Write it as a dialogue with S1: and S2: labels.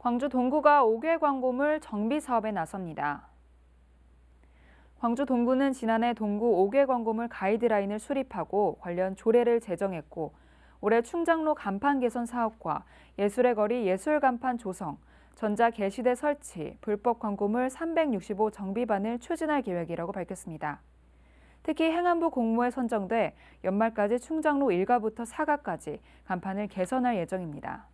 S1: 광주 동구가 5개 광고물 정비 사업에 나섭니다. 광주 동구는 지난해 동구 5개 광고물 가이드라인을 수립하고 관련 조례를 제정했고 올해 충장로 간판 개선 사업과 예술의 거리 예술 간판 조성, 전자 게시대 설치, 불법 광고물 365 정비반을 추진할 계획이라고 밝혔습니다. 특히 행안부 공모에 선정돼 연말까지 충장로 1가부터 4가까지 간판을 개선할 예정입니다.